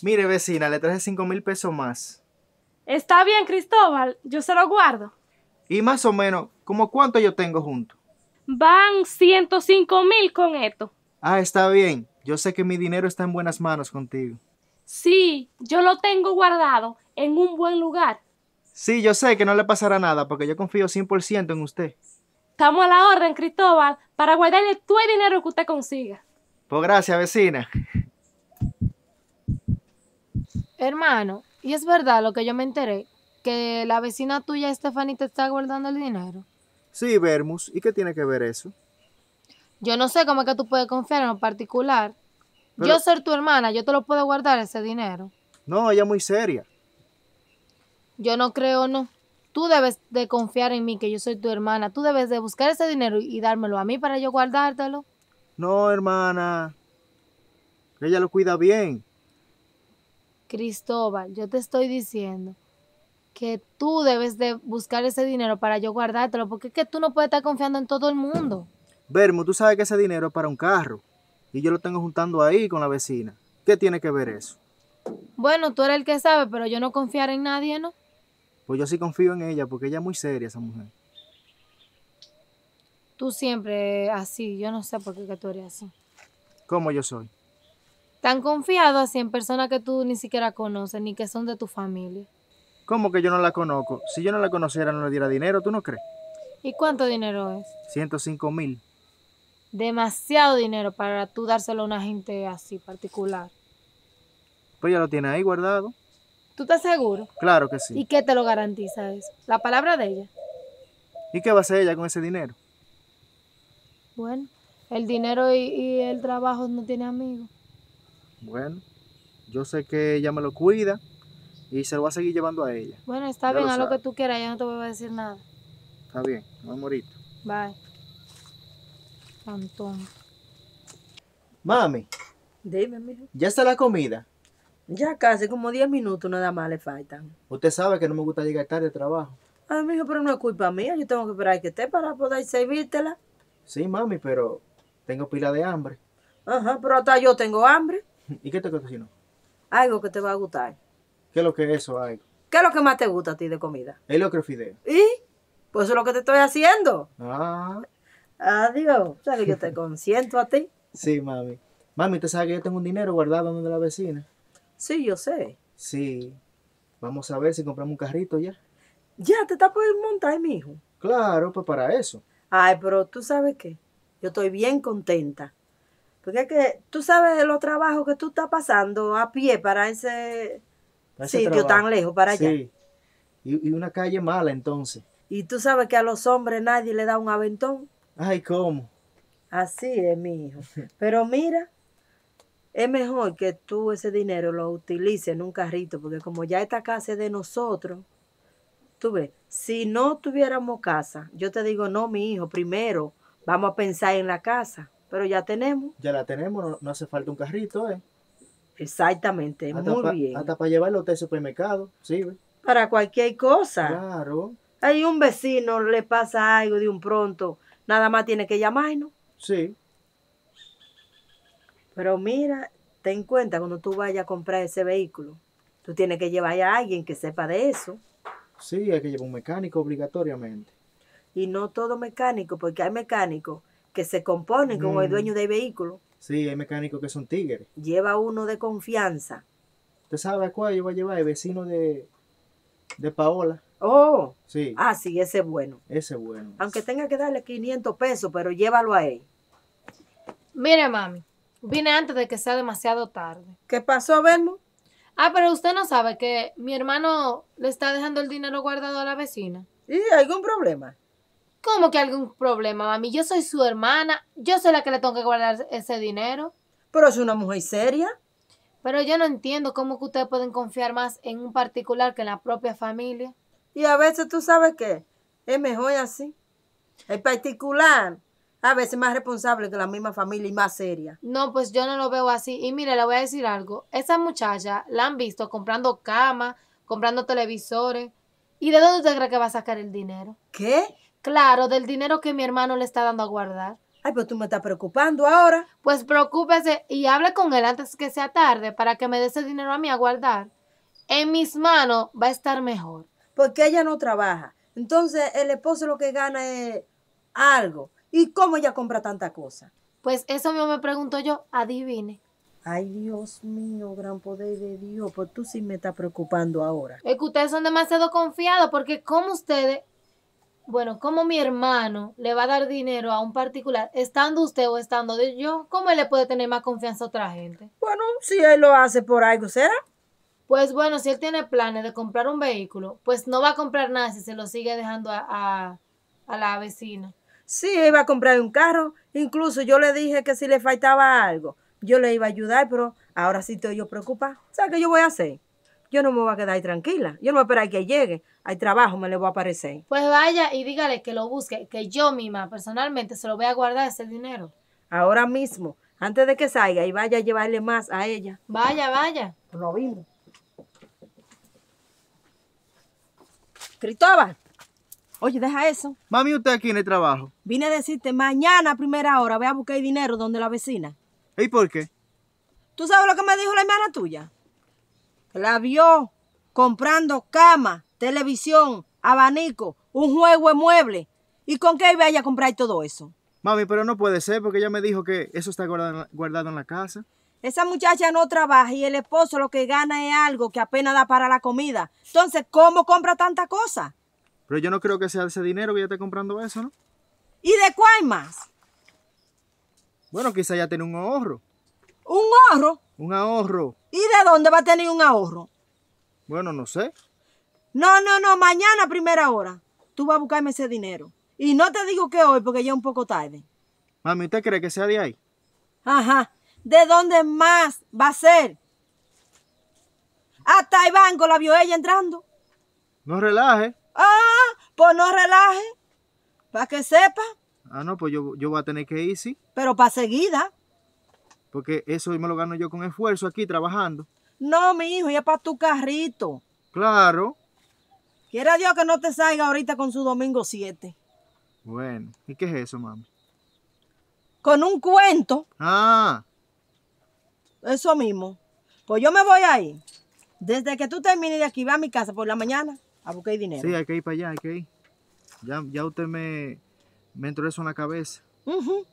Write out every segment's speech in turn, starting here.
Mire, vecina, le traje cinco mil pesos más. Está bien, Cristóbal, yo se lo guardo. Y más o menos, ¿como cuánto yo tengo junto? Van 105 mil con esto. Ah, está bien. Yo sé que mi dinero está en buenas manos contigo. Sí, yo lo tengo guardado en un buen lugar. Sí, yo sé que no le pasará nada porque yo confío 100% en usted. Estamos a la orden, Cristóbal, para guardarle todo el dinero que usted consiga. Pues gracias, vecina. Hermano, y es verdad lo que yo me enteré, que la vecina tuya, Estefanita, te está guardando el dinero. Sí, Vermus, ¿y qué tiene que ver eso? Yo no sé cómo es que tú puedes confiar en lo particular. yo ser tu hermana, yo te lo puedo guardar ese dinero. No, ella es muy seria. Yo no creo, no. Tú debes de confiar en mí, que yo soy tu hermana. Tú debes de buscar ese dinero y dármelo a mí para yo guardártelo. No, hermana. Ella lo cuida bien. Cristóbal, yo te estoy diciendo que tú debes de buscar ese dinero para yo guardártelo, porque es que tú no puedes estar confiando en todo el mundo. Bermo, tú sabes que ese dinero es para un carro y yo lo tengo juntando ahí con la vecina. ¿Qué tiene que ver eso? Bueno, tú eres el que sabe, pero yo no confiar en nadie, ¿no? Pues yo sí confío en ella, porque ella es muy seria, esa mujer. Tú siempre así, yo no sé por qué que tú eres así. ¿Cómo yo soy? tan confiado así en personas que tú ni siquiera conoces ni que son de tu familia. ¿Cómo que yo no la conozco? Si yo no la conociera no le diera dinero, ¿tú no crees? ¿Y cuánto dinero es? 105 mil. Demasiado dinero para tú dárselo a una gente así particular. Pues ya lo tiene ahí guardado. ¿Tú estás seguro? Claro que sí. ¿Y qué te lo garantiza eso? La palabra de ella. ¿Y qué va a hacer ella con ese dinero? Bueno, el dinero y el trabajo no tiene amigos. Bueno, yo sé que ella me lo cuida y se lo va a seguir llevando a ella. Bueno, está bien, haz lo, que tú quieras, yo no te voy a decir nada. Está bien, no morito. Bye. Antón. Mami. Dime, mijo. ¿Ya está la comida? Ya casi, como 10 minutos nada más le faltan. Usted sabe que no me gusta llegar tarde al trabajo. Ay, ah, mijo, pero no es culpa mía. Yo tengo que esperar que esté para poder servírtela. Sí, mami, pero tengo pila de hambre. Ajá, pero hasta yo tengo hambre. ¿Y qué te cocinó? Algo que te va a gustar. ¿Qué es lo que es eso, algo? ¿Qué es lo que más te gusta a ti de comida? El locro fideo. ¿Y? Pues eso es lo que te estoy haciendo. Ah. Adiós. ¿Sabes que yo te consiento a ti? Sí, mami. Mami, ¿te sabes que yo tengo un dinero guardado donde la vecina? Sí, yo sé. Sí. Vamos a ver si compramos un carrito ya. Ya, te está por montar, mi hijo. Claro, pues para eso. Ay, pero tú sabes qué. Yo estoy bien contenta porque es que tú sabes de los trabajos que tú estás pasando a pie para ese, sitio tan lejos, para allá. Sí. Y, y, una calle mala entonces. Y tú sabes que a los hombres nadie le da un aventón. Ay, ¿cómo? Así es, mi hijo. Pero mira, es mejor que tú ese dinero lo utilices en un carrito, porque como ya esta casa es de nosotros, tú ves, si no tuviéramos casa, yo te digo, no, mi hijo, primero vamos a pensar en la casa. Pero ya tenemos. Ya la tenemos, no, hace falta un carrito, ¿eh? Exactamente, muy bien. Hasta para llevarlo a usted al supermercado, ¿sí? Para cualquier cosa. Claro. Hay un vecino, le pasa algo de un pronto, nada más tiene que llamar, ¿no? Sí. Pero mira, ten cuenta cuando tú vayas a comprar ese vehículo, tú tienes que llevar a alguien que sepa de eso. Sí, hay que llevar un mecánico obligatoriamente. Y no todo mecánico, porque hay mecánicos que se componen como el mm. dueño del vehículo. Sí, hay mecánicos que son tigres. Lleva uno de confianza. ¿Usted sabe cuál yo voy a llevar? El vecino de, de Paola. Oh, sí. Ah, sí, ese es bueno. Ese es bueno. Aunque tenga que darle 500 pesos, pero llévalo a él. Mire, mami, vine antes de que sea demasiado tarde. ¿Qué pasó, Belmo? Ah, pero usted no sabe que mi hermano le está dejando el dinero guardado a la vecina. ¿Y algún problema? ¿Cómo que algún problema, mami? Yo soy su hermana, yo soy la que le tengo que guardar ese dinero. Pero es una mujer seria. Pero yo no entiendo cómo que ustedes pueden confiar más en un particular que en la propia familia. Y a veces tú sabes que es mejor así. El particular a veces más responsable que la misma familia y más seria. No, pues yo no lo veo así. Y mire, le voy a decir algo. Esa muchacha la han visto comprando camas, comprando televisores. ¿Y de dónde usted cree que va a sacar el dinero? ¿Qué? Claro, del dinero que mi hermano le está dando a guardar. Ay, pero tú me estás preocupando ahora. Pues preocúpese y hable con él antes que sea tarde para que me dé ese dinero a mí a guardar. En mis manos va a estar mejor. Porque ella no trabaja. Entonces el esposo lo que gana es algo. ¿Y cómo ella compra tanta cosa? Pues eso mismo me pregunto yo, adivine. Ay, Dios mío, gran poder de Dios, pues tú sí me estás preocupando ahora. Es que ustedes son demasiado confiados porque como ustedes bueno, ¿cómo mi hermano le va a dar dinero a un particular, estando usted o estando yo? ¿Cómo él le puede tener más confianza a otra gente? Bueno, si él lo hace por algo, ¿será? Pues bueno, si él tiene planes de comprar un vehículo, pues no va a comprar nada si se lo sigue dejando a, a, la vecina. Sí, iba a comprar un carro. Incluso yo le dije que si le faltaba algo, yo le iba a ayudar, pero ahora sí estoy yo preocupa. ¿Sabes qué yo voy a hacer? yo no me voy a quedar ahí tranquila. Yo no voy a esperar que llegue. Hay trabajo, me le voy a aparecer. Pues vaya y dígale que lo busque, que yo misma personalmente se lo voy a guardar ese dinero. Ahora mismo, antes de que salga y vaya a llevarle más a ella. Vaya, vaya. Lo vimos. Cristóbal, oye, deja eso. Mami, ¿usted aquí en el trabajo? Vine a decirte, mañana a primera hora voy a buscar dinero donde la vecina. ¿Y por qué? ¿Tú sabes lo que me dijo la hermana tuya? la vio comprando cama, televisión, abanico, un juego de muebles. ¿Y con qué iba a, a comprar todo eso? Mami, pero no puede ser porque ella me dijo que eso está guardado en la casa. Esa muchacha no trabaja y el esposo lo que gana es algo que apenas da para la comida. Entonces, ¿cómo compra tanta cosa? Pero yo no creo que sea ese dinero que ella esté comprando eso, ¿no? ¿Y de cuál más? Bueno, quizá ya tiene un ahorro. ¿Un ahorro? Un ahorro. ¿Y de dónde va a tener un ahorro? Bueno, no sé. No, no, no, mañana a primera hora. Tú vas a buscarme ese dinero. Y no te digo que hoy porque ya es un poco tarde. Mami, ¿usted cree que sea de ahí? Ajá. ¿De dónde más va a ser? Hasta el banco la vio ella entrando. No relaje. Ah, pues no relaje. Para que sepa. Ah, no, pues yo, yo voy a tener que ir, sí. Pero para seguida. Porque eso me lo gano yo con esfuerzo aquí trabajando. No, mi hijo, ya para tu carrito. Claro. Quiera Dios que no te salga ahorita con su domingo 7. Bueno, ¿y qué es eso, mami? Con un cuento. Ah. Eso mismo. Pues yo me voy ahí. Desde que tú termines de aquí, va a mi casa por la mañana a buscar dinero. Sí, hay que ir para allá, hay que ir. Ya, usted me, me entró eso en la cabeza. Uh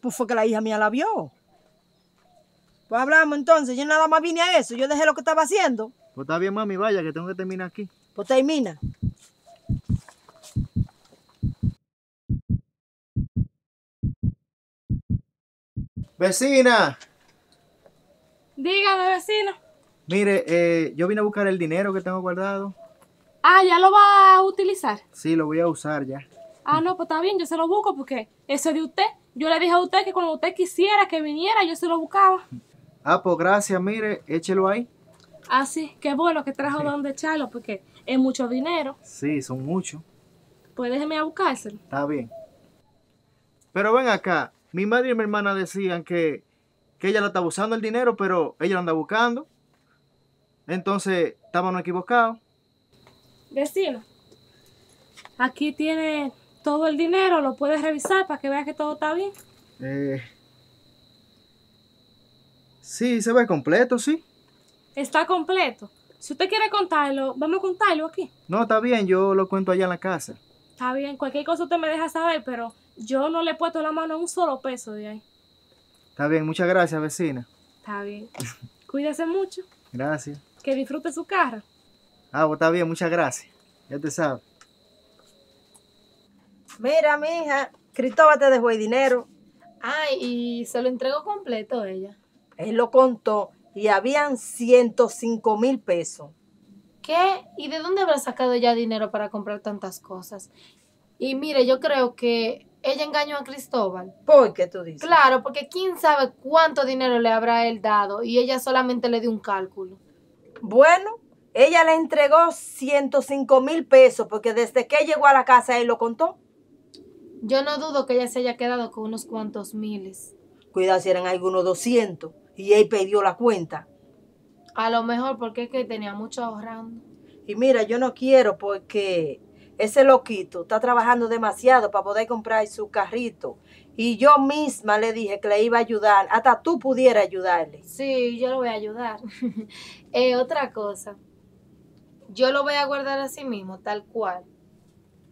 Pues fue que la hija mía la vio. Pues hablamos entonces, yo nada más vine a eso, yo dejé lo que estaba haciendo. Pues está bien, mami, vaya, que tengo que terminar aquí. Pues termina. Vecina. Dígame, vecino. Mire, eh, yo vine a buscar el dinero que tengo guardado. Ah, ¿ya lo va a utilizar? Sí, lo voy a usar ya. Ah, no, pues está bien, yo se lo busco porque eso es de usted. Yo le dije a usted que cuando usted quisiera que viniera, yo se lo buscaba. Ah, pues gracias, mire, échelo ahí. Ah, sí, qué bueno que trajo donde echarlo, porque es mucho dinero. Sí, son muchos. Pues déjeme a buscárselo. Está bien. Pero ven acá, mi madre y mi hermana decían que, que ella lo está usando el dinero, pero ella lo anda buscando. Entonces, estábamos equivocados. Vecino, aquí tiene todo el dinero, lo puedes revisar para que veas que todo está bien. Eh, Sí, se ve completo, sí. Está completo. Si usted quiere contarlo, vamos a contarlo aquí. No, está bien, yo lo cuento allá en la casa. Está bien, cualquier cosa usted me deja saber, pero yo no le he puesto la mano a un solo peso de ahí. Está bien, muchas gracias, vecina. Está bien. Cuídese mucho. Gracias. Que disfrute su carro. Ah, pues está bien, muchas gracias. Ya te sabe. Mira, hija, Cristóbal te dejó el dinero. Ay, y se lo entregó completo ella. Él lo contó y habían 105 mil pesos. ¿Qué? ¿Y de dónde habrá sacado ya dinero para comprar tantas cosas? Y mire, yo creo que ella engañó a Cristóbal. ¿Por qué tú dices? Claro, porque quién sabe cuánto dinero le habrá él dado y ella solamente le dio un cálculo. Bueno, ella le entregó 105 mil pesos porque desde que llegó a la casa él lo contó. Yo no dudo que ella se haya quedado con unos cuantos miles. Cuidado si eran algunos 200 y él pidió la cuenta. A lo mejor porque es que tenía mucho ahorrando. Y mira, yo no quiero porque ese loquito está trabajando demasiado para poder comprar su carrito. Y yo misma le dije que le iba a ayudar, hasta tú pudieras ayudarle. Sí, yo lo voy a ayudar. Eh, otra cosa, yo lo voy a guardar a sí mismo, tal cual.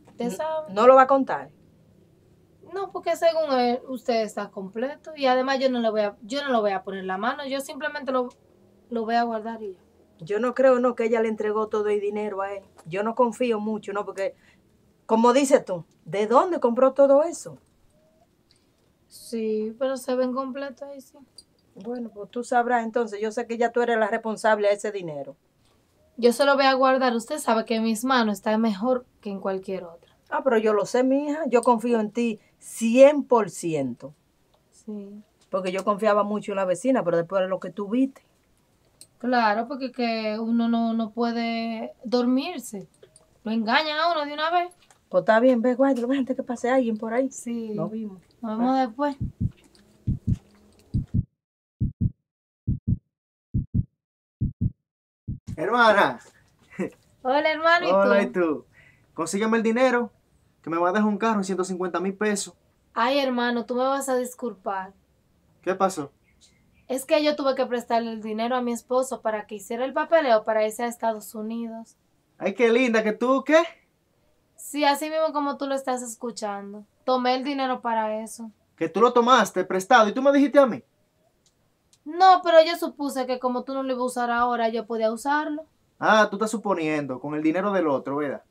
¿Usted no lo va a contar. No, porque según él, usted está completo y además yo no le voy a, yo no lo voy a poner la mano, yo simplemente lo, lo voy a guardar y Yo no creo, no, que ella le entregó todo el dinero a él. Yo no confío mucho, no, porque, como dices tú, ¿de dónde compró todo eso? Sí, pero se ven completos ahí, sí. Bueno, pues tú sabrás entonces. Yo sé que ya tú eres la responsable de ese dinero. Yo se lo voy a guardar. Usted sabe que en mis manos está mejor que en cualquier otra. Ah, pero yo lo sé, mi hija, yo confío en ti 100%. Sí. Porque yo confiaba mucho en la vecina, pero después de lo que tú viste. Claro, porque que uno no, no puede dormirse. Lo engaña a uno de una vez. Pues está bien, ve, guárdalo, ve antes que pase alguien por ahí. Sí. Lo vimos. Nos vemos después. Hermana. Hola, hermano. ¿y Hola, ¿y tú? consígueme el dinero, que me va a dejar un carro en 150 mil pesos. Ay, hermano, tú me vas a disculpar. ¿Qué pasó? Es que yo tuve que prestarle el dinero a mi esposo para que hiciera el papeleo para irse a Estados Unidos. Ay, qué linda, que tú, ¿qué? Sí, así mismo como tú lo estás escuchando. Tomé el dinero para eso. Que tú lo tomaste prestado y tú me dijiste a mí. No, pero yo supuse que como tú no lo ibas a usar ahora, yo podía usarlo. Ah, tú estás suponiendo, con el dinero del otro, ¿verdad?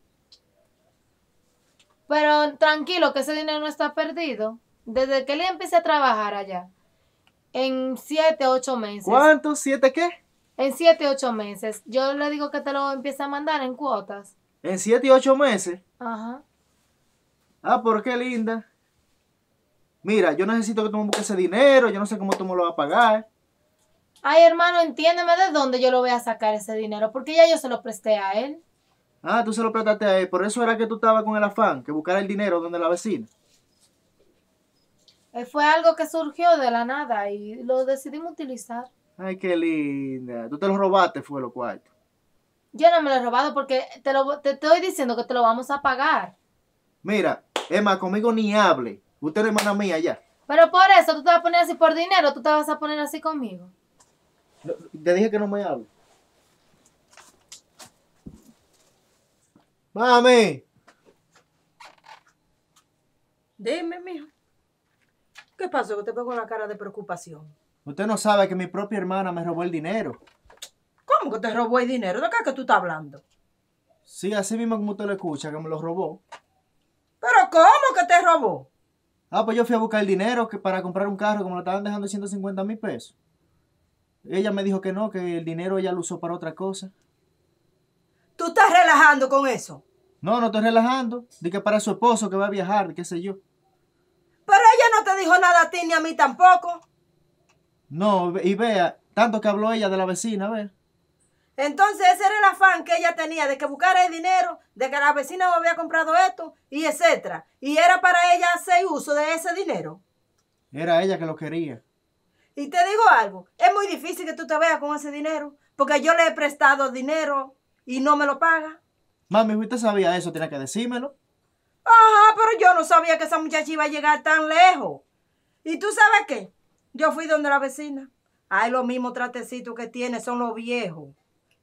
Pero tranquilo, que ese dinero no está perdido. Desde que él empiece a trabajar allá, en 7, ocho meses. ¿Cuánto? ¿Siete qué? En 7, 8 meses. Yo le digo que te lo empiece a mandar en cuotas. ¿En siete y 8 meses? Ajá. Ah, ¿por qué linda? Mira, yo necesito que tú me busques ese dinero, yo no sé cómo tú me lo vas a pagar. Ay, hermano, entiéndeme de dónde yo lo voy a sacar ese dinero, porque ya yo se lo presté a él. Ah, tú se lo prestaste a él. Por eso era que tú estabas con el afán, que buscar el dinero donde la vecina. Eh, fue algo que surgió de la nada y lo decidimos utilizar. Ay, qué linda. Tú te lo robaste, fue lo cual. Yo no me lo he robado porque te, te estoy diciendo que te lo vamos a pagar. Mira, Emma, conmigo ni hable. Usted es hermana mía ya. Pero por eso tú te vas a poner así por dinero, tú te vas a poner así conmigo. Te dije que no me hable. Mami. Dime, mijo. ¿Qué pasó? Que te pongo una cara de preocupación. Usted no sabe que mi propia hermana me robó el dinero. ¿Cómo que te robó el dinero? ¿De qué que tú estás hablando? Sí, así mismo como usted lo escucha, que me lo robó. ¿Pero cómo que te robó? Ah, pues yo fui a buscar el dinero que para comprar un carro, como lo estaban dejando 150 mil pesos. Ella me dijo que no, que el dinero ella lo usó para otra cosa. ¿Tú estás relajando con eso? No, no estoy relajando. De que para su esposo que va a viajar, qué sé yo. Pero ella no te dijo nada a ti ni a mí tampoco. No, y vea, tanto que habló ella de la vecina, ver. Entonces ese era el afán que ella tenía de que buscara el dinero, de que la vecina había comprado esto y etcétera. Y era para ella hacer uso de ese dinero. Era ella que lo quería. Y te digo algo, es muy difícil que tú te veas con ese dinero, porque yo le he prestado dinero y no me lo paga. Mami, usted sabía eso, tiene que decírmelo. Ajá, pero yo no sabía que esa muchacha iba a llegar tan lejos. ¿Y tú sabes qué? Yo fui donde la vecina. Hay los mismos tratecitos que tiene, son los viejos.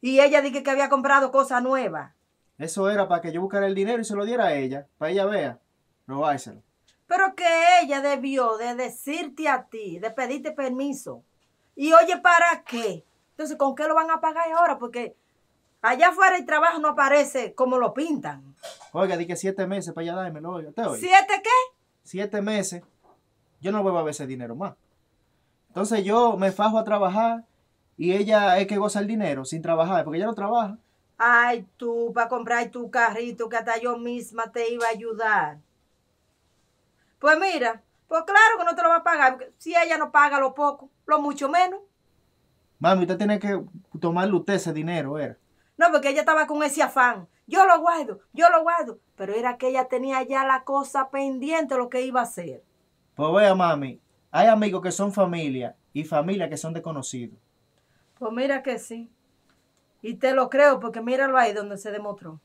Y ella dije que había comprado cosas nuevas. Eso era para que yo buscara el dinero y se lo diera a ella, para ella vea, robárselo. Pero que ella debió de decirte a ti, de pedirte permiso. Y oye, ¿para qué? Entonces, ¿con qué lo van a pagar ahora? Porque Allá afuera el trabajo no aparece como lo pintan. Oiga, di que siete meses para allá dármelo, ¿Siete qué? Siete meses. Yo no vuelvo a ver ese dinero más. Entonces yo me fajo a trabajar y ella es que goza el dinero sin trabajar, porque ella no trabaja. Ay, tú, para comprar tu carrito que hasta yo misma te iba a ayudar. Pues mira, pues claro que no te lo va a pagar, si ella no paga lo poco, lo mucho menos. Mami, usted tiene que tomarle usted ese dinero, ¿verdad? No, porque ella estaba con ese afán. Yo lo guardo, yo lo guardo. Pero era que ella tenía ya la cosa pendiente, lo que iba a hacer. Pues vea, mami, hay amigos que son familia y familia que son desconocidos. Pues mira que sí. Y te lo creo porque míralo ahí donde se demostró.